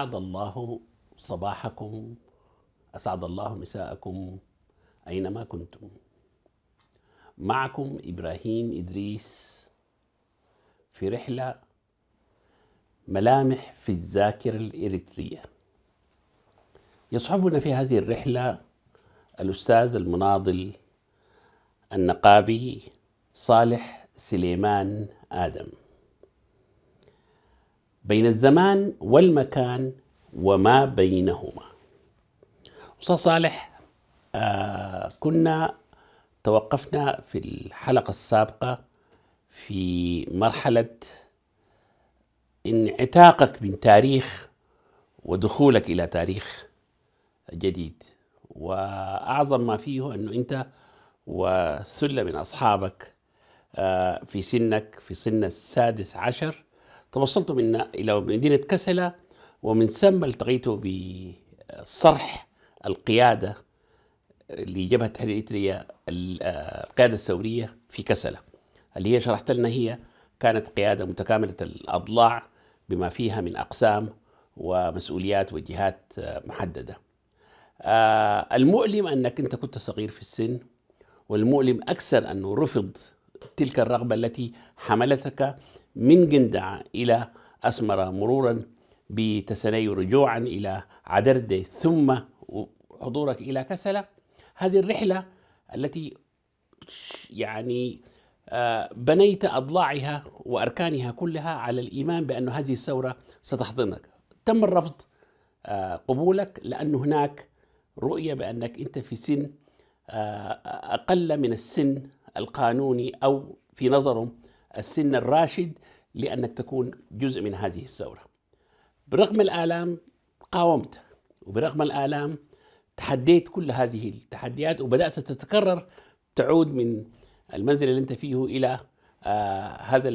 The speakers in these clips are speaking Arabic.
أسعد الله صباحكم أسعد الله مساءكم أينما كنتم معكم إبراهيم إدريس في رحلة ملامح في الذاكرة الإريترية يصحبنا في هذه الرحلة الأستاذ المناضل النقابي صالح سليمان آدم بين الزمان والمكان وما بينهما أستاذ صالح آه كنا توقفنا في الحلقة السابقة في مرحلة انعتاقك من تاريخ ودخولك إلى تاريخ جديد وأعظم ما فيه أنه أنت وثلة من أصحابك آه، في سنك في سن السادس عشر توصلت من إلى مدينة كسلة ومن ثم التقيت بصرح القيادة لجبهة التحرير اريتريا القيادة الثورية في كسلة اللي هي شرحت لنا هي كانت قيادة متكاملة الأضلاع بما فيها من أقسام ومسؤوليات وجهات محددة آه، المؤلم أنك أنت كنت صغير في السن والمؤلم أكثر أنه رفض تلك الرغبة التي حملتك من جندع إلى أسمرة مرورا بتسني رجوعا إلى عدردة ثم حضورك إلى كسلة هذه الرحلة التي يعني آه، بنيت أضلاعها وأركانها كلها على الإيمان بأن هذه الثورة ستحضنك تم الرفض آه، قبولك لأن هناك رؤية بأنك أنت في سن آه، أقل من السن القانوني أو في نظرهم السن الراشد لأنك تكون جزء من هذه الثورة برغم الآلام قاومت وبرغم الآلام تحديت كل هذه التحديات وبدأت تتكرر تعود من المنزل اللي أنت فيه إلى آه هذا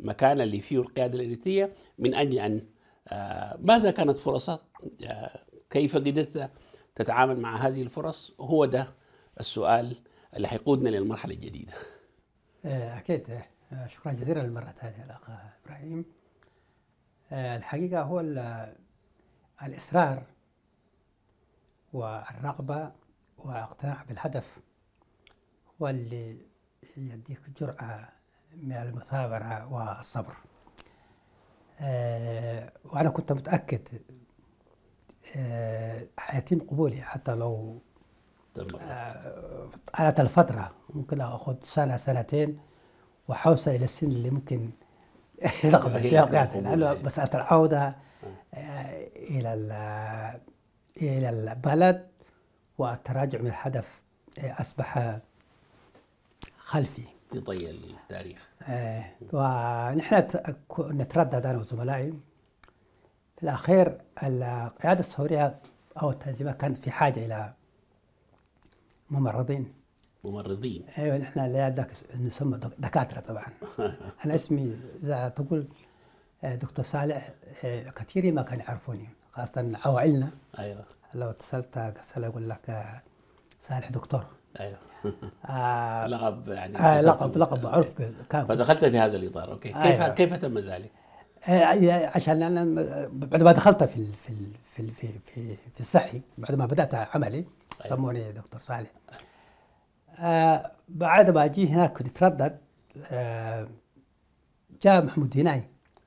المكان اللي فيه القيادة الإريترية من أجل أن آه ماذا كانت فرصك آه كيف قدرت تتعامل مع هذه الفرص هو ده السؤال اللي حيقودنا للمرحلة الجديدة آه، أكيد آه، شكرا جزيلا للمرة الثانية الأخ إبراهيم آه، الحقيقة هو الإصرار والرغبة واقتناع بالهدف هو اللي يديك جرعة من المثابرة والصبر آه، وأنا كنت متأكد حيتم قبولي حتى لو على الفترة ممكن أخذ سنة سنتين وحوصل الى السن اللي ممكن تقبل فيها قاعدة مساله العوده آه. آه، الى آه، الى البلد والتراجع من الهدف اصبح خلفي يضيع التاريخ ونحن نتردد انا وزملائي في الاخير القياده السوريه او التنظيمات كان في حاجه الى ممرضين ممرضين ايوه نحن لا نسمى دكاتره طبعا انا اسمي اذا تقول آه، دكتور صالح آه، كثير ما كانوا يعرفوني خاصه عوائلنا ايوه لو اتصلت اقول لك آه، صالح دكتور ايوه آه لقب يعني آه لقب لقب معروف كان فدخلت في هذا الاطار اوكي كيف أيوة. كيف تم ذلك؟ آه عشان انا بعد ما دخلت في في في في, في الصحي بعد ما بدات عملي أيوة. سموني دكتور صالح أيوة. آه، بعد ما اجي هناك كنت اتردد آه جاء محمود ديناي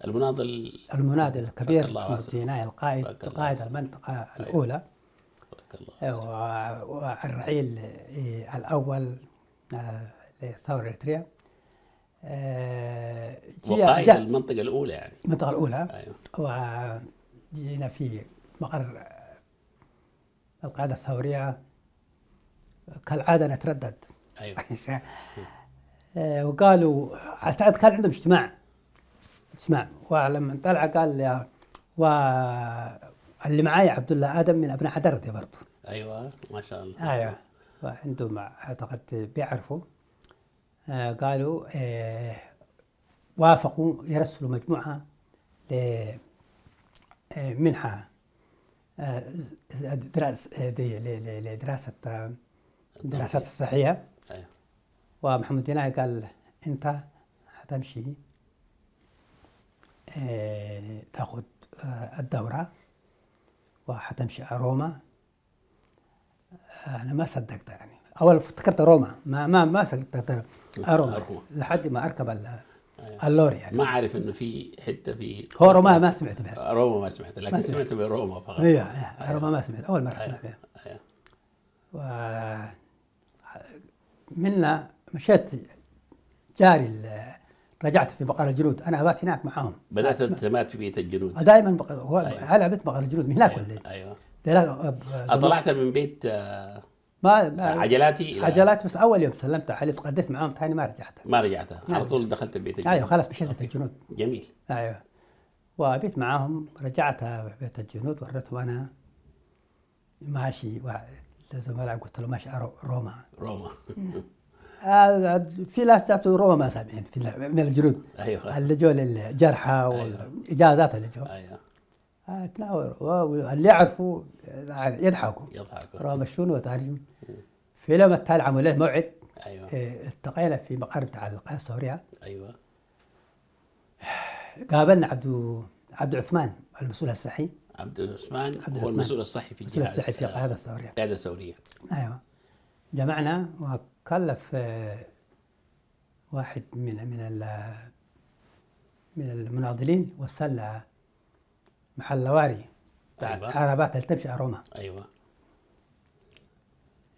المناضل المناضل الكبير محمود ديناي القائد قائد المنطقه أيوة. الاولى آه، والرعيل آه، الاول لثوره اريتريا وقائد المنطقه الاولى يعني المنطقه الاولى أيوه. وجينا في مقر القاعده الثوريه كالعاده نتردد ايوه آه، وقالوا اعتقد كان عندهم اجتماع اجتماع ولما طلع قال يا و اللي معي عبد الله ادم من ابناء عدرتي برضه ايوه ما شاء الله ايوه وعندهم اعتقد بيعرفوا آه، قالوا آه، وافقوا يرسلوا مجموعه ل منحه دراسه لدراسه الدراسات الصحيه أيوة. ومحمد جناحي قال انت حتمشي اه تاخذ اه الدوره وحتمشي على روما آه، انا ما صدقت يعني اول افتكرت روما ما ما ما صدقت روما لحد ما اركب أيوه. اللوري يعني ما عارف انه في حته في هو روما ما سمعت بها روما ما سمعت لكن ما سمعت, سمعت بروما فقط ايوه, أيوه، روما أيوه. ما سمعت اول مره اسمع بها منا مشيت جاري رجعت في بقر الجنود انا ابات هناك معاهم بدات انت مات في بيت الجنود أه، دائما بق... هو أيوة. على بيت بقر الجنود من هناك إيه؟ أيوة. ولا ايوه دلع... أه، طلعت من بيت أه، ما, عجلاتي عجلات بس اول يوم سلمت عليه تقدست معاهم ثاني ما رجعت ما رجعت على نعم. طول دخلت بيت الجنود ايوه خلاص مشيت بيت الجنود جميل ايوه وبيت معاهم رجعت بيت الجنود وريتهم انا ماشي لزملائي قلت له ماشي روما روما في ناس جاتوا روما ما سامعين من الجنود ايوه اللي جو للجرحى والاجازات أيوة. اللي جو ايوه آه، اللي يعرفوا يعني يضحكوا يضحكوا روما شنو وتعرف في لما التالي عملوا له موعد ايوه آه، التقينا في مقر بتاع القناه السوريه ايوه قابلنا عبد عبد عثمان المسؤول الصحي عبد العثمان هو المسؤول الصحي في الجهاز الصحي في القياده الثوريه القياده الثوريه ايوه جمعنا وكلف آه، واحد من من من المناضلين وصل محل لواري أيوة. عربات تمشي روما ايوه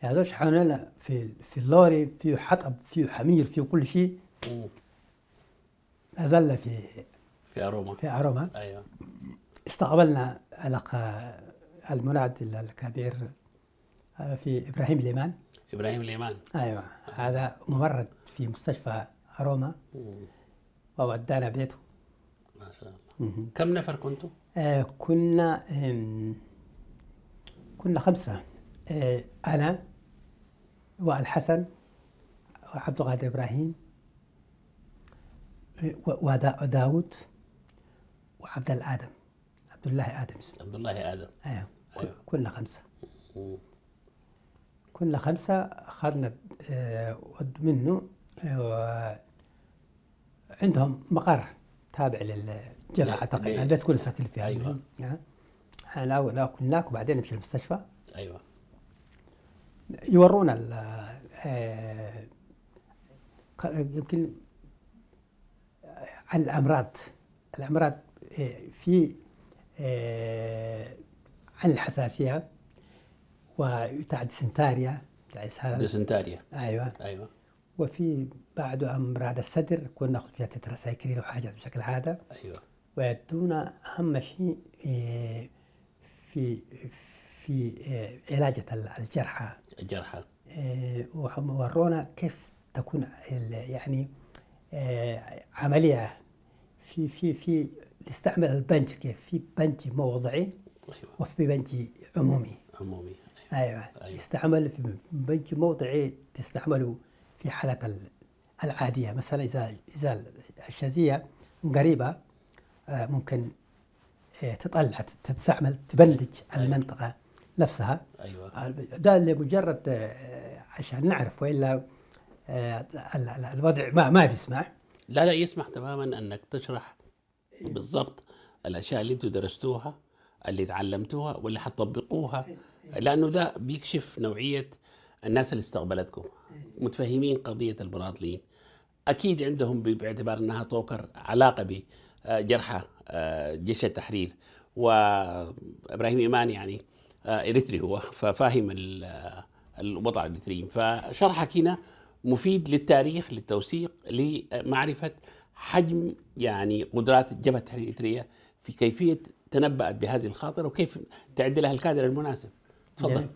يعني زوج لنا في في اللوري فيه حطب فيه حمير فيه كل شيء نزلنا في في أروما في أروما أيوه استقبلنا علاقة المنعد الكبير في إبراهيم ليمان إبراهيم ليمان أيوة هذا ممرض في مستشفى روما وودانا بيته ما شاء الله كم نفر كنتوا؟ آه كنا كنا خمسة آه أنا والحسن وعبد القادر إبراهيم آه، وداود وعبد الآدم عبد الله ادم عبد الله ادم ايوه, أيوه. كنا خمسه كنا خمسه اخذنا آه، ود منه آه، عندهم مقر تابع للجامعه اعتقد لا تكون ساكن فيها ايوه احنا كناك وبعدين نمشي المستشفى ايوه يورونا آه، يمكن عن الامراض الامراض في آه، عن الحساسية وتاع ديسنتاريا تاع اسهال ديسنتاريا ايوه ايوه وفي بعد امراض الصدر كنا ناخذ فيها تتراسايكلين وحاجات بشكل عاده ايوه ويدونا اهم شيء آه، في في آه، علاجة الجرحى الجرحى ورونا كيف تكون يعني عملية في في في نستعمل البنج كيف في بنج موضعي أيوة. وفي بنج عمومي عمومي أيوة. أيوة. أيوة. يستعمل في بنج موضعي تستعمل في حالة العادية مثلا إذا إذا الشازية قريبة آه، ممكن آه، تطلع تستعمل تبنج أيوة. أيوة. المنطقة نفسها أيوة. آه، ده لمجرد عشان نعرف وإلا الوضع ما ما بيسمح لا لا يسمح تماما انك تشرح بالضبط الاشياء اللي انتم درستوها اللي تعلمتوها واللي حتطبقوها إيه، إيه. لانه ده بيكشف نوعيه الناس اللي استقبلتكم إيه. متفهمين قضيه المناضلين اكيد عندهم باعتبار انها توكر علاقه بجرحى آه، جيش التحرير وابراهيم ايمان يعني آه، اريتري هو ففاهم آه، الوضع الاريتري فشرحك هنا مفيد للتاريخ للتوثيق لمعرفه حجم يعني قدرات الجبهة التحرير الإثرية في كيفية تنبأت بهذه الخاطرة وكيف تعد لها الكادر المناسب تفضل يعني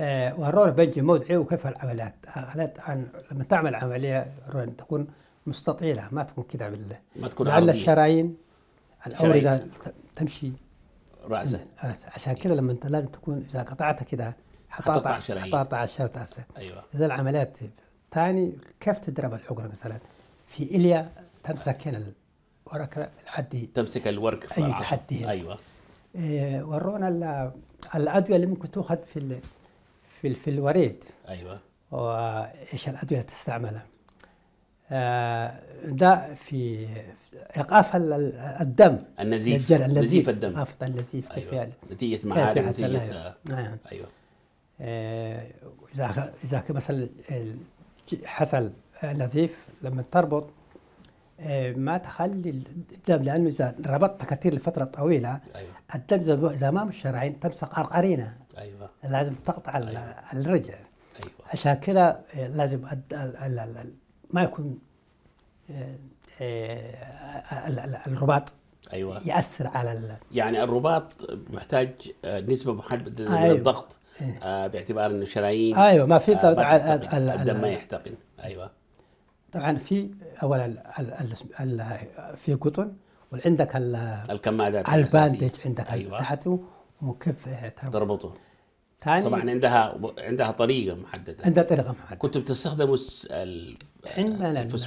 آه، والرول بنجي موضعي وكيف العمليات العمليات عن لما تعمل عملية رون تكون مستطيلة ما تكون كذا بال ما تكون لعل الشرايين الأوردة تمشي رأسا عشان كذا لما انت لازم تكون إذا قطعتها كذا حطاطة حطاطة على الشرايين أيوة إذا العمليات ثاني كيف تضرب الحقنة مثلا في إليا تمسك هنا الورك الحدي تمسك الورك في أي تحدي أيوة إيه، ورونا الأدوية اللي ممكن تأخذ في في, في الوريد أيوة وإيش الأدوية اللي تستعملها آه، ده في ايقاف الدم النزيف الجل النزيف نزيف الدم افضل اللزيف كيف أيوة. نتيجه معالم نتيجه نعم. أيوة. ايوه اذا اذا مثلا حصل نظيف لما تربط آه، ما تخلي الدم لانه اذا ربطت كثير لفتره طويله أيوة. الدم اذا ما مش شرعين تمسك قرقرينه ايوه لازم تقطع أيوة. الرجل ايوه عشان كذا آه، لازم ما يكون آه، الرباط ايوه ياثر على ال... يعني الرباط محتاج نسبه محدده من أيوة. الضغط إيه. باعتبار انه شرايين ايوه ما في الدم ما يحتقن ايوه طبعا في اولا في قطن وعندك الكمادات الباندج عندك أيوة. تحته مكف تربطه ثاني طبعا عندها عندها طريقه محدده عندها طريقه محدده كنت بتستخدم عندنا الفلس...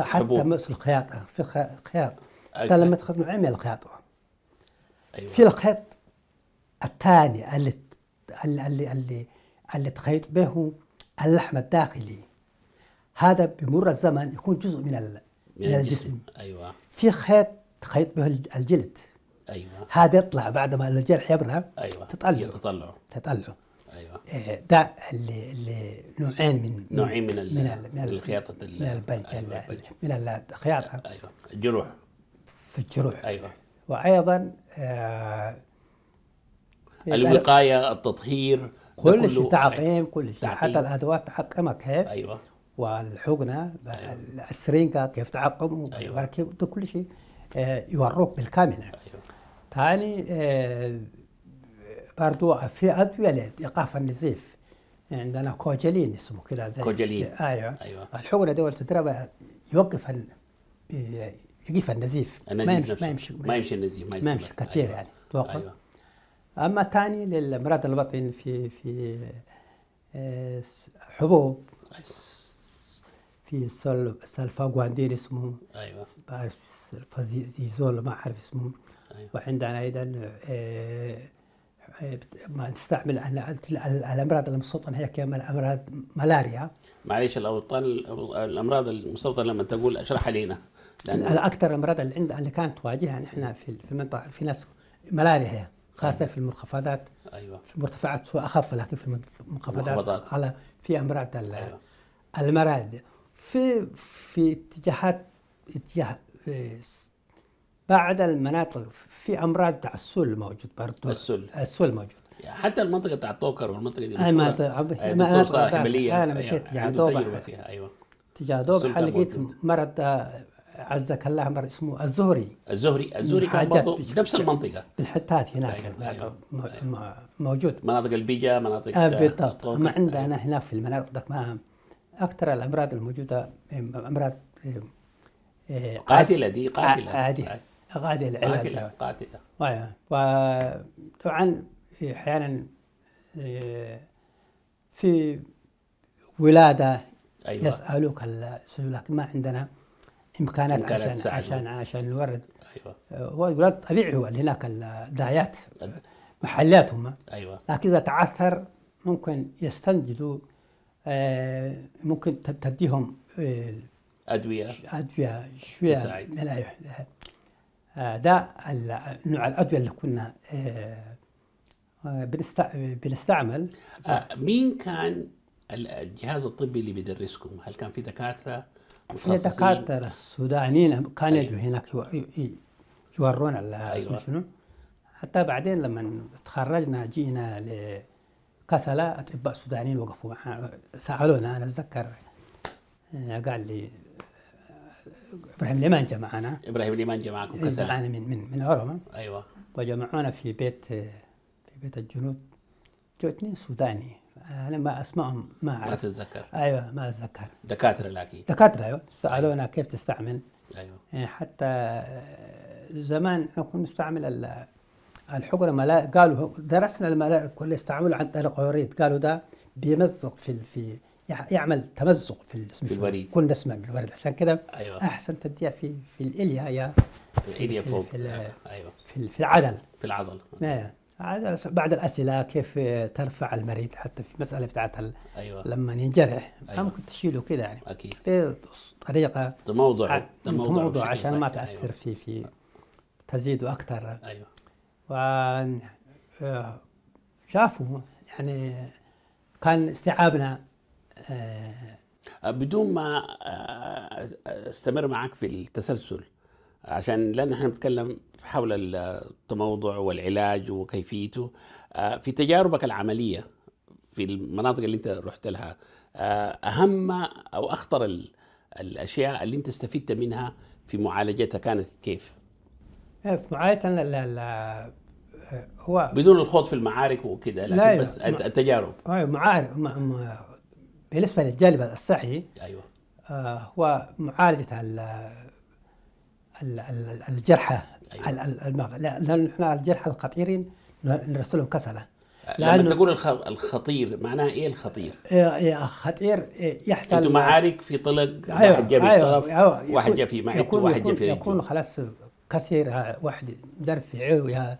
حتى مس في الخياط في الخياط انت لما تخدم عمل الخياط أيوة. في الخيط الثاني اللي اللي اللي, اللي تخيط به اللحم الداخلي هذا بمر الزمن يكون جزء من من الجسم ايوه في خيط خيط به الجلد ايوه هذا يطلع بعد ما الجرح يبرى ايوه تطلعه تطلعه تطلعه ايوه إيه، ده اللي اللي نوعين من نوعين من من, من الخياطه من البلج أيوة، من الخياطه ايوه الجروح في الجروح ايوه وايضا آه الوقايه التطهير كل شيء تعقيم كل شيء حتى الادوات تعقمك كيف ايوه والحقنه أيوه. السرينكا كيف تعقم أيوة. كيف كل شيء آه، يوروك بالكامل أيوة. ثاني آه، برضو في ادويه لايقاف النزيف عندنا كوجلين اسمه كذا زي كوجلين ايوه ايوه الحقنه دول تضرب آه، يوقف يقف النزيف ما يمشي ما يمشي ما يمشي النزيف ما, ما يمشي كثير أيوة. يعني توقف أيوة. اما ثاني للامراض البطن في في حبوب في سلفاغو عندنا اسمه ايوه بعرف زول ما اعرف اسمه أيوة. وعندنا ايضا آه، آه، ما نستعمل الامراض المستوطنه هي كما الامراض ملاريا معليش الاوطان الامراض المستوطنه لما تقول اشرحها لينا اكثر الامراض اللي عند اللي كانت تواجهها نحن في المنطقه في ناس ملاريا هي خاصه أيوة. في المنخفضات ايوه في المرتفعات اخف لكن في المنخفضات على في امراض أيوة. المراض في في اتجاهات اتجاه آه، بعد المناطق في امراض تاع السل موجود برضه السل السل موجود حتى المنطقه بتاع طوكر والمنطقه دي انا مناطق حمليه انا مشيت آه، تجاه دوبا ايوه تجاه دوبا لقيت مرض آه، عزك الله مرض اسمه الزهري الزهري الزهري كان برضه في نفس المنطقه الحتات هناك أيوة. أيوة. أيوة. موجود مناطق البيجا مناطق بالضبط ما عندنا أيوة. هناك في المناطق ما اكثر الامراض الموجوده امراض إيه، قاتله دي قاتله عادي قاتله آه، قاتله قاتله وطبعا احيانا إيه، في ولاده أيوة. يسالوك لك ما عندنا امكانات, عشان عشان عشان الورد ايوه هو أه، الولاد طبيعي هو هناك الدايات محلاتهم ايوه لكن اذا تعثر ممكن يستنجدوا آه، ممكن تديهم آه، ادويه ادويه شويه ملايح آه، ده نوع الادويه اللي كنا بنستعمل مين كان الجهاز الطبي اللي بيدرسكم هل كان في دكاتره في دكاتره السودانيين كانوا أيوة. يجوا هناك يورونا أيوة. شنو حتى بعدين لما تخرجنا جينا ل كسلا اطباء سودانيين وقفوا معنا سالونا انا اتذكر آه، قال لي ابراهيم ليمان جمعنا ابراهيم ليمان جمعكم إيه، كسلا جمعنا من من من هرم ايوه وجمعونا في بيت آه، في بيت الجنود جو اثنين سوداني انا ما اسمعهم ما اعرف ما تتذكر ايوه ما اتذكر دكاتره لكن دكاتره ايوه, أيوة. سالونا أيوة. كيف تستعمل ايوه آه، حتى زمان كنا نستعمل ال الحجرة ملائكة قالوا درسنا الملائكة كل يستعملوا عن طريق الوريد قالوا ده بيمزق في في يعمل تمزق في الاسم الوريد كنا نسمع بالوريد عشان كده أيوة. احسن تديها في في الاليا يا الاليا فوق في ايوه في, في العدل في العضل بعد الاسئله كيف ترفع المريض حتى في مساله بتاعت أيوة. لما ينجرح أيوة. ممكن تشيله كده يعني اكيد طريقه تموضع تموضع عشان ما أيوة. تاثر أيوة. في في تزيده اكثر ايوه شافوا يعني كان استيعابنا آه، بدون ما آه، استمر معك في التسلسل عشان لان احنا بنتكلم حول التموضع والعلاج وكيفيته آه، في تجاربك العمليه في المناطق اللي انت رحت لها اهم او اخطر الاشياء اللي انت استفدت منها في معالجتها كانت كيف؟ في إيه، معالجه آه، هو بدون الخوض في المعارك وكذا لكن لا بس أيوة. التجارب ايوه معارك مع مع بالنسبه للجانب الصحي ايوه آه هو معالجه ال ال الجرحى أيوة. لان احنا الجرحى الخطيرين نرسلهم كسله آه، لما لأنه تقول الخطير معناه ايه الخطير؟ آه، خطير يحصل انتم معارك في طلق أيوة واحد جا في أيوة الطرف أيوة واحد جا في معدته واحد جا في يكون خلاص كسر واحد ضرب في عوه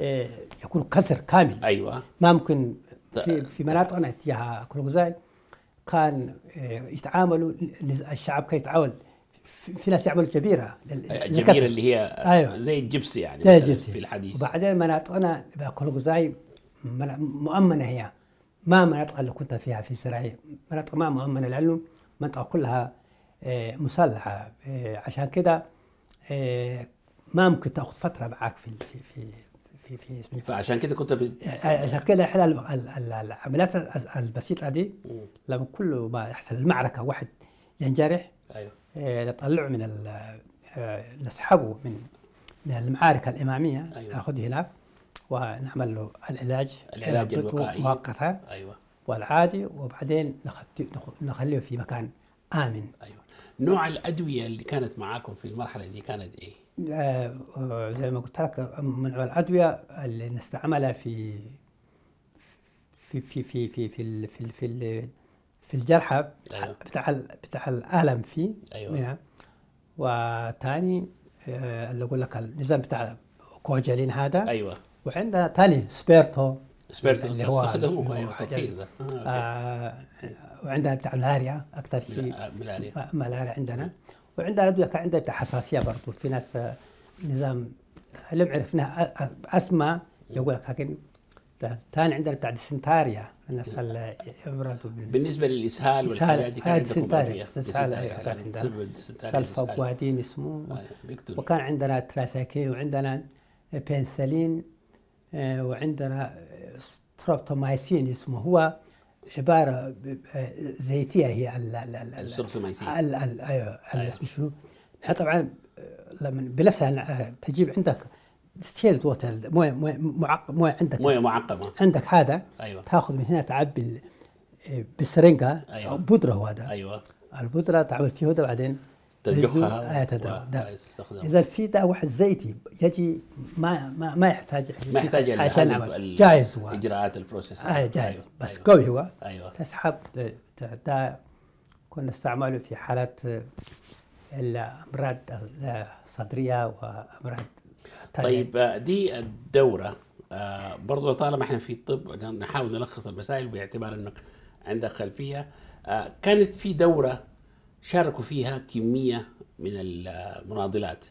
آه، يكون كسر كامل ايوه ما ممكن في, في مناطقنا تجاه كلوزاي كان آه، يتعاملوا الشعب كان يتعامل في ناس يعملوا جبيره الجبيره أيوة، اللي هي أيوة. زي الجبس يعني الجبس في الحديث وبعدين مناطقنا كلوزاي مؤمنه هي ما مناطق اللي كنت فيها في سرايا مناطق ما مؤمنه لانه منطقه كلها آه، مسلحه عشان كده ما ممكن تاخذ فتره معك في في في في في فعشان كده كنت بت... يعني عشان كده احنا العمليات البسيطه دي لما كل ما يحصل المعركه واحد ينجرح ايوه نطلعه آه، من آه، نسحبه من من المعارك الاماميه أيوة. ناخذه هناك ونعمل له العلاج العلاج يعني الوقائي مؤقتا ايوه والعادي وبعدين نخليه في مكان امن ايوه نوع الادويه اللي كانت معاكم في المرحله دي كانت ايه؟ آه، زي ما قلت لك من الادويه اللي نستعملها في في في في في في في, في, في الجرحى أيوة. بتاع بتاع الالم فيه ايوه نعم. وثاني آه، اللي اقول لك النظام بتاع كوجلين هذا ايوه وعندنا ثاني سبيرتو سبيرتو اللي هو ايوه آه،, آه وعندنا بتاع ملاريا اكثر شيء ملاريا عندنا أيوة. وعندها الادويه كان عندها بتاع حساسيه برضو في ناس آه، نظام لم عرفناه آه، آه، اسمى يقول لك لكن ثاني عندنا بتاع ديسنتاريا الناس بالنسبه للاسهال والحاجات دي كانت ديسنتاريا ديسنتاريا كان عندنا بوادين اسمه وكان عندنا تراساكين وعندنا بنسلين وعندنا ستروبتومايسين اسمه هو عباره زيتيه هي ال ال ال ال أيوة،, ايوه اسمه شنو طبعا لما بنفسها تجيب عندك ستيلد ووتر مويه مويه معقب مويه عندك مويه معقبه عندك هذا ايوه تاخذ من هنا تعبي بالسرنجه ايوه بودره هو هذا ايوه البودره تعمل فيه هذا بعدين تدخها طيب، آه، نعم. تتداول اذا في واحد زيتي يجي ما ما, ما يحتاج ما يحتاج عشان جاهز هو اجراءات البروسيس آه جاهز أيوة. بس أيوة. قوي هو أيوة. تسحب داء كنا نستعمله في حالات آه، الامراض الصدريه وامراض طيب آه، دي الدوره برضو طالما احنا في الطب نحاول نلخص المسائل باعتبار انك عندك خلفيه كانت في دوره شاركوا فيها كمية من المناضلات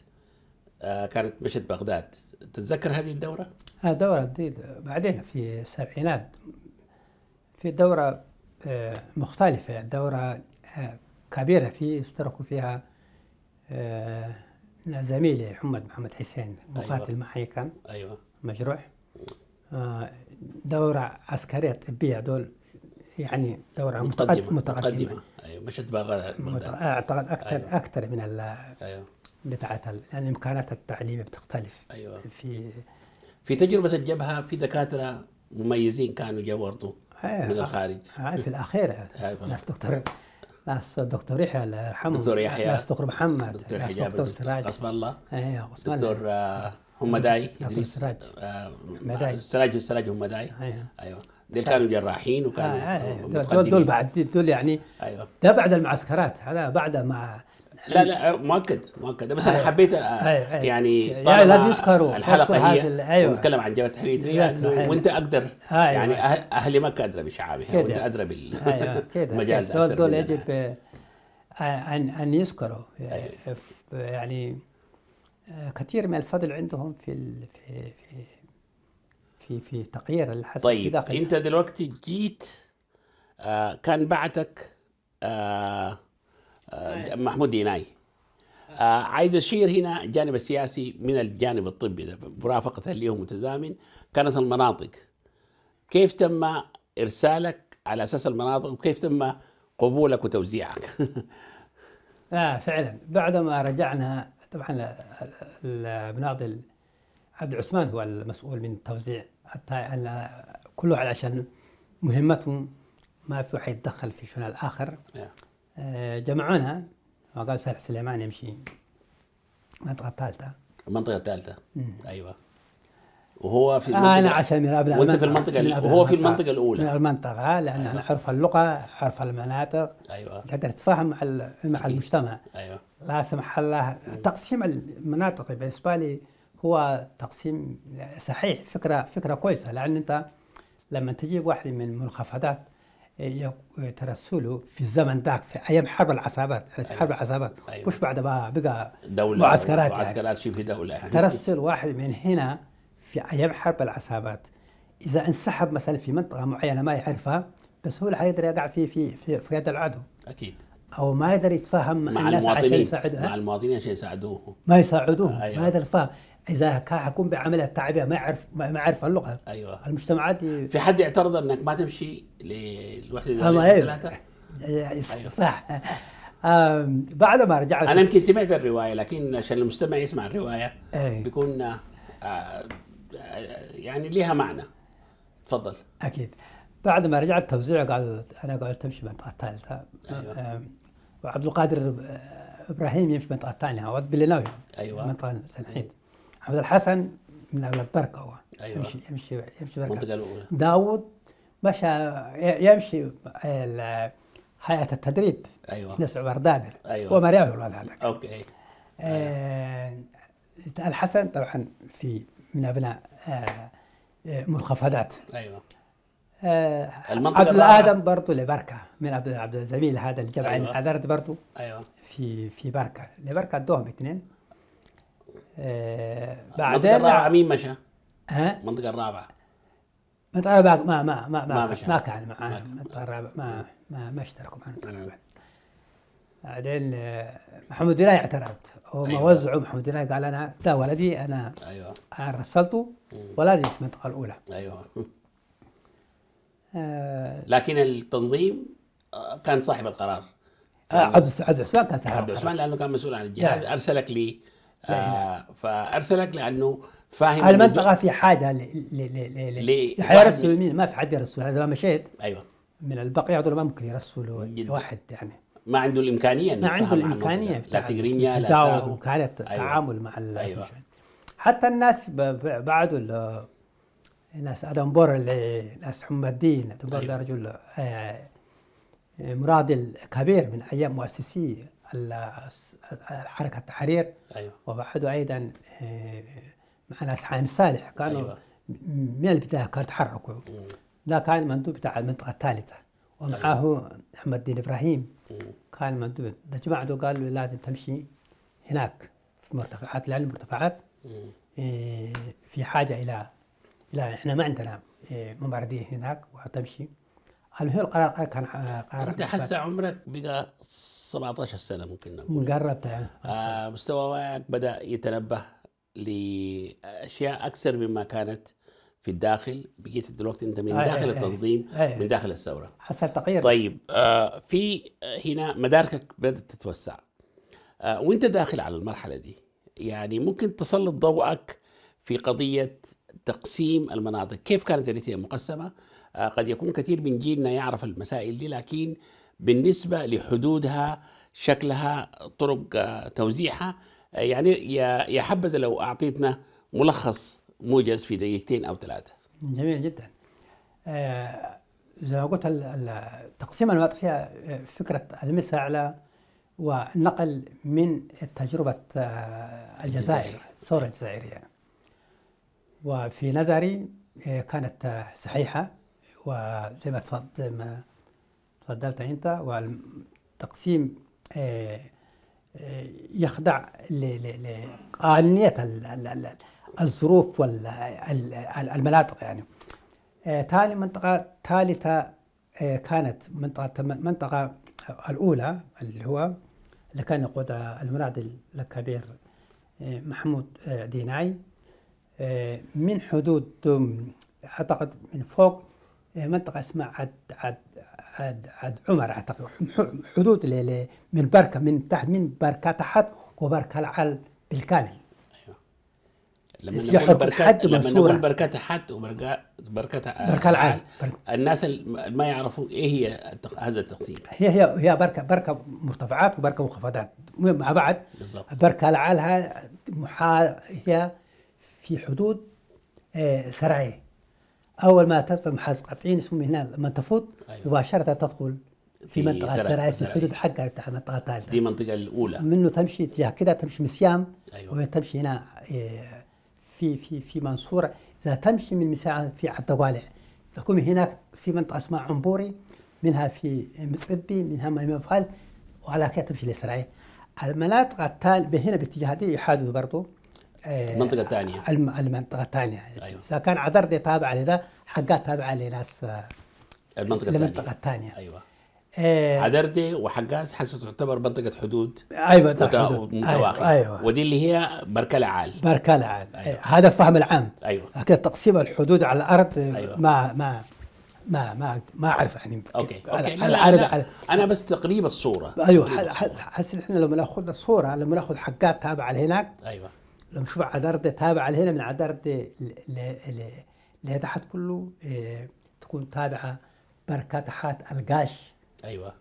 آه، كانت مشهد بغداد تتذكر هذه الدورة؟ هذه دورة دي بعدين في السبعينات في دورة آه، مختلفة دورة آه، كبيرة في اشتركوا فيها زميلي محمد محمد حسين أيوة. مقاتل أيوة. معي كان أيوة. مجروح دورة عسكرية طبية دول يعني دورة متقدمة متقدمة, أيوة مش مت... آه، أعتقد أكثر أيوة. أكثر من ال أيوة. بتاعت يعني إمكانات التعليم بتختلف أيوة. في في تجربة الجبهة في دكاترة مميزين كانوا جو برضه آه، أيوة. من آه، الخارج أيوة في الأخير أيوة. ناس دكتور ناس دكتور يحيى الحمد دكتور يحيى ناس دكتور محمد دكتور يحيى دكتور سراج حسب الله أيوة. دكتور هم داي دكتور سراج مداي سراج سراج هم داي أيوة. أيوة. دول كانوا جراحين وكانوا آه آه, آه. دول, دول بعد دول يعني ايوه ده بعد المعسكرات هذا بعد ما لا لا آه، مؤكد مؤكد بس انا آه. حبيت يعني يعني لا يذكروا الحلقه هي أيوة. ونتكلم عن جبهه التحرير أيوة، يعني أيوة. وانت اقدر أيوة. يعني اهل مكه ادرى بشعابها وانت ادرى بالمجال أيوة. دول دول يجب ان ان يذكروا يعني كثير من الفضل عندهم في في, في في في تغيير الحسن طيب في داخل انت دلوقتي جيت آه كان بعتك آه آه محمود ديناي آه عايز اشير هنا الجانب السياسي من الجانب الطبي ده مرافقه هو متزامن كانت المناطق كيف تم ارسالك على اساس المناطق وكيف تم قبولك وتوزيعك؟ لا فعلا بعد ما رجعنا طبعا المناضل عبد العثمان هو المسؤول من توزيع حتى على كله علشان مهمتهم ما في واحد يتدخل في شؤون الآخر آه، جمعونا وقال سالح سليمان يمشي المنطقة الثالثة المنطقة الثالثة أيوة وهو في آه، المنطقة أنا عشان من أبناء وأنت في المنطقة من وهو في المنطقة الأولى من المنطقة آه، لأن أيوة. أنا عرف اللغة عرف المناطق أيوة تقدر تتفاهم مع مع المجتمع أيوة لا سمح الله تقسيم المناطق بالنسبة لي هو تقسيم صحيح فكره فكره كويسه لان انت لما تجيب واحد من المنخفضات ترسله في الزمن ذاك في ايام حرب العصابات في أيوة. حرب العصابات أيوة. مش بعد ما بقى دولة معسكرات يعني. معسكرات يعني. في دوله يعني. ترسل واحد من هنا في ايام حرب العصابات اذا انسحب مثلا في منطقه معينه ما يعرفها بس هو اللي حيقدر يقع في في في, في يد العدو اكيد او ما يقدر يتفاهم مع الناس المواطنين عشان يساعدها مع المواطنين عشان يساعدوه ما يساعدوه آه أيوة. ما يقدر يتفاهم اذا حكون بعمل التعبئه ما يعرف ما يعرف اللغه ايوه المجتمعات في حد يعترض انك ما تمشي للوحده آه، الثلاثه؟ إيه. إيه، إيه، أيوة. صح بعد ما رجعت انا يمكن سمعت الروايه لكن عشان المستمع يسمع الروايه أيوة. بيكون آه, آه، يعني لها معنى تفضل اكيد بعد ما رجعت توزيع قال انا قاعد امشي منطقه الثالثه أيوة. وعبد القادر ابراهيم يمشي منطقه ثانيه بالليلاوي ايوه منطقه الحين أيوة. عبد الحسن من اولاد بركه هو أيوة. يمشي يمشي يمشي بركه المنطقه الاولى داوود مشى يمشي هيئه التدريب ايوه ناس عمر دابر ايوه وما الولاد هذاك اوكي آه الحسن طبعا في من ابناء آه منخفضات ايوه آه المنطقة عبد الادم برضه لبركه من عبد الزميل هذا الجمع أيوة. عذرت برضه ايوه في في بركه لبركه ادوهم اثنين آه، بعدين المنطقه الرابعه مين مشى؟ ها؟ المنطقه الرابعه المنطقه الرابعه ما ما ما ما, ما, ما كان معاه المنطقه الرابعه ما ما ما اشتركوا مع المنطقه الرابعه بعدين آه، محمد ولاي اعترض هم أيوة. وزعوا محمد ولاي قال انا ده ولدي انا ايوه انا رسلته ولدي في المنطقه الاولى ايوه آه، لكن التنظيم كان صاحب القرار عبد عبد كان صاحب عبد عثمان لانه كان مسؤول عن الجهاز ارسلك لي آه. فارسلك لانه فاهم المنطقه في حاجه لحياه رسول مين ما في حد يرسل هذا ما مشيت ايوه من البقيع دول ما ممكن يرسلوا واحد يعني ما عنده الامكانيه ما عنده الامكانيه لا تجرينيا لا تجاوب وكاله أيوة. التعامل مع أيوة. حتى الناس بعدوا الناس ادم بور اللي ناس حمى الدين ادم بور أيوة. رجل آه، مراد كبير من ايام مؤسسيه حركه التحرير أيوة. وبعده ايضا آه، مع الأسحام الصالح كانوا أيوة. من البدايه كانوا تحركوا ده كان مندوب بتاع المنطقه الثالثه ومعه أيوة. احمد الدين ابراهيم مم. كان مندوب ده جماعته قالوا لازم تمشي هناك في مرتفعات لان المرتفعات آه، في حاجه الى لا احنا ما عندنا آه، ممرضين هناك وتمشي هل هو القرار كان آه، قرار انت حس عمرك بقى 17 سنه ممكن نقول قربت آه مستوى وعيك بدا يتنبه لاشياء اكثر مما كانت في الداخل بقيت دلوقتي انت من آه، آه، داخل التنظيم من داخل الثوره حصل تغيير طيب آه في هنا مداركك بدات تتوسع آه وانت داخل على المرحله دي يعني ممكن تسلط ضوءك في قضيه تقسيم المناطق كيف كانت اريتريا مقسمه آه، قد يكون كثير من جيلنا يعرف المسائل دي لكن بالنسبة لحدودها شكلها طرق آه، توزيعها آه، يعني يا حبذا لو أعطيتنا ملخص موجز في دقيقتين أو ثلاثة جميل جدا زي ما قلت تقسيم المناطق هي فكرة على والنقل من تجربة الجزائر الثورة الجزائرية وفي نظري كانت صحيحة وزي ما تفضلت انت والتقسيم آه، آه، يخضع لقانونية الظروف والمناطق يعني آه، ثاني منطقة ثالثة كانت منطقة المنطقة الأولى اللي هو اللي كان يقودها المنادي الكبير محمود ديناي من حدود أعتقد من فوق إيه، منطقه اسمها عد عد عد, عد عمر اعتقد حدود من بركه من تحت من بركه تحت وبركه العال بالكامل أيوه. لما نقول حد لما نقول بركة حد وبركة بركة العال الناس اللي ما يعرفون ايه هي هذا التقسيم هي هي هي بركه بركه مرتفعات وبركه منخفضات مع بعض بالضبط بركه العال هي في حدود إيه، سرعيه اول ما تلقى المحاس قطعين اسمه هنا لما تفوت أيوة. مباشره تدخل في منطقه الزراعيه في الحدود حقها المنطقه الثالثه دي المنطقه الاولى منه تمشي اتجاه كذا تمشي من أيوة. وتمشي هنا إيه، في في في منصوره اذا تمشي من مساعة في عدوالع تكون هناك في منطقه اسمها عنبوري منها في مصبي منها ما يفعل وعلى كذا تمشي للسرعيه المناطق الثانيه هنا باتجاه دي يحادث برضه منطقة ثانية المنطقة الثانية أيوة. إذا كان عذر دي تابعة لذا حقات تابعة لناس المنطقة الثانية المنطقة الثانية أيوة إيه عذردي وحقاس حسب تعتبر منطقة حدود ايوه وت... أيوة. أيوة. ودي اللي هي بركلة عال بركلة عال أيوة. أيوة. هذا الفهم العام ايوه لكن تقسيم الحدود على الارض أيوة. ما ما ما ما ما اعرف يعني اوكي اوكي على أنا, على انا بس تقريب الصوره ايوه حس احنا لما ناخذ الصوره لما ناخذ حقات تابعه لهناك ايوه المشروع عذرت تابعة لهنا من عذرت اللي تحت كله آه، تكون تابعة بركة تحت القاش أيوة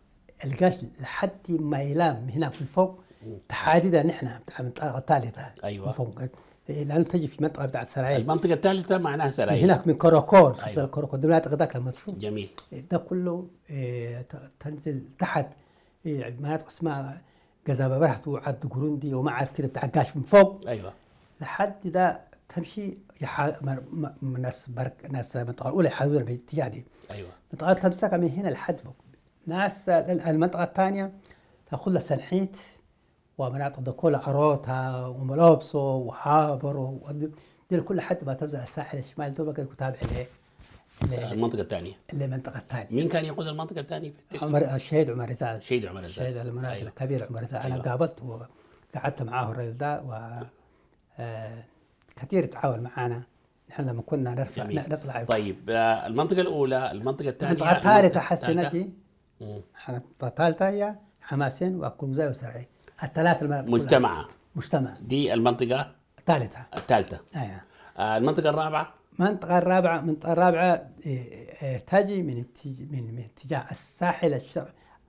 القاش لحد ما يلام هنا في الفوق تحديدا نحن بتاع المنطقة الثالثة أيوة فوق لأنه تجي في المنطقة بتاع السرعية المنطقة الثالثة معناها سرايا هناك من كوروكور أيوة. كوروكور المناطق ذاك المدفوع جميل ده كله آه، تنزل تحت آه، مناطق اسمها جاذبه برحت وعد جروندي وما عارف كده تعقاش من فوق ايوه لحد إذا تمشي ناس برك ناس المنطقه الاولى يحاولون بالاتجاه دي ايوه منطقه خمسه من هنا لحد فوق ناس المنطقه الثانيه تاخذ لها سنحيت ومناطق كل عروتها وملابسه وحابر ودي كل حد ما تنزل الساحل الشمالي تبقى تابع الايه المنطقه الثانيه المنطقه الثانيه مين كان يقود المنطقه الثانيه عمر الشهيد عمر رزاز الشهيد عمر رزاز الشهيد المناطق أيوه. الكبير عمر رزاز أيوه. انا قابلته وقعدت معاه الرجل ده و آه، كثير تعاون معنا نحن لما كنا نرفع نطلع طيب آه، المنطقه الاولى المنطقه الثانيه المنطقه الثالثه حسنتي المنطقه الثالثه هي حماسين وكرمزاي وسرعي الثلاث المناطق مجتمعه مجتمع دي المنطقه الثالثه الثالثه ايوه آه المنطقه الرابعه المنطقة الرابعة المنطقة الرابعة إيه، إيه، تجي من من اتجاه الساحل الشرق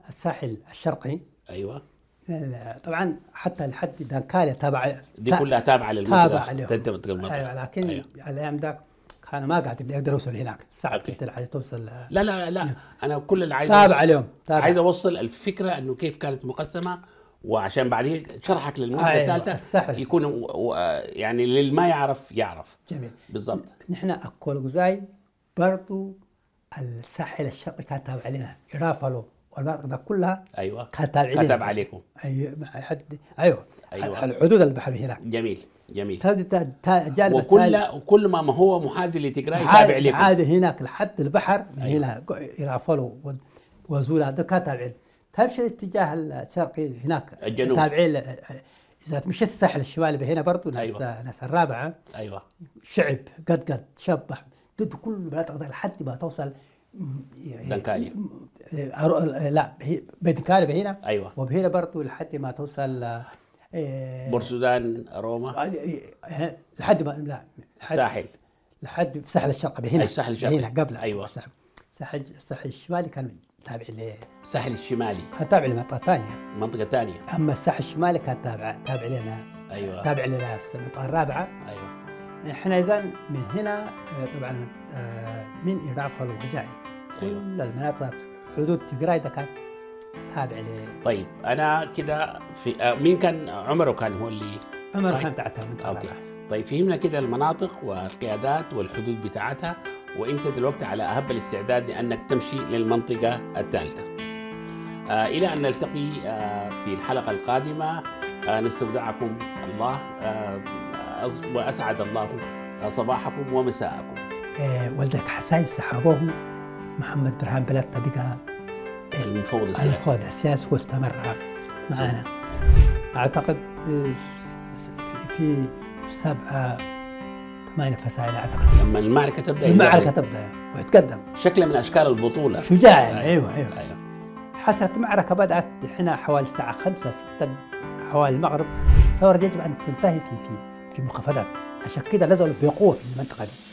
الساحل الشرقي ايوه طبعا حتى لحد دانكالا تابع دي كلها تابعة للمنطقة تابعة لهم أيوة لكن أيوة. على الايام ذاك كانوا ما قاعد يقدر يوصل هناك صعب جدا حتى توصل لا لا لا انا كل اللي عايز تابع اليوم تابع. عايز اوصل الفكره انه كيف كانت مقسمه وعشان بعدين شرحك للموجه أيوة، آه الثالثه سهل يكون و... و... يعني للي ما يعرف يعرف جميل بالضبط نحن اكل غزاي برضو الساحل الشرقي كان تابع لنا رافلو والمناطق ده كلها ايوه كتب علينا لنا كتب عليكم ايوه حد ايوه, أيوة. الحدود البحريه هناك جميل جميل جانب وكل وكل ما هو محاذي لتجراي تابع لكم عادي هناك لحد البحر من أيوة. هنا رافلو وزولا ده كان تابع تمشي الاتجاه الشرقي هناك الجنوب تابعين اذا مشيت الساحل الشمالي هنا برضو ناس أيوة. ناس الرابعه ايوه شعب قد قد شبح قد كل مناطق لحد ما توصل دنكالي لا بدنكالي هنا ايوه وبهنا برضو لحد ما توصل آه، بورسودان روما آه، لحد ما لا لحد ساحل لحد الساحل الشرقي هنا الساحل الشرقي هنا قبل ايوه الساحل الساحل الشمالي كان تابع للساحل الشمالي كان تابع لمنطقه ثانيه منطقه ثانيه اما الساحل الشمالي كان تابع تابع لنا ايوه تابع لنا المنطقه الرابعه ايوه احنا اذا من هنا آه، طبعا آه، من ايرافا والوجعي أيوة. كل المناطق حدود تجراي ده كان تابع ل طيب انا كده في آه، مين كان عمره كان هو اللي عمر طيب. كان كان بتاعتها اوكي طيب فهمنا كده المناطق والقيادات والحدود بتاعتها وانت دلوقتي على اهب الاستعداد لانك تمشي للمنطقه الثالثه آه الى ان نلتقي آه في الحلقه القادمه آه نستودعكم الله آه، واسعد الله آه، صباحكم ومساءكم آه، والدك حسين سحابه محمد برهان بلاد طبقة المفوض السياسي المفوض السياسي واستمر معنا أعتقد في سبعة ما ينافسها على اعتقد لما المعركه تبدا المعركه تبدا ويتقدم شكله من اشكال البطوله شجاع يعني ايوه ايوه, أيوة. حصلت معركه بدات هنا حوالي الساعه 5 6 حوالي المغرب الثورة يجب ان تنتهي في في في مخافضات عشان كده نزلوا بقوه في المنطقه دي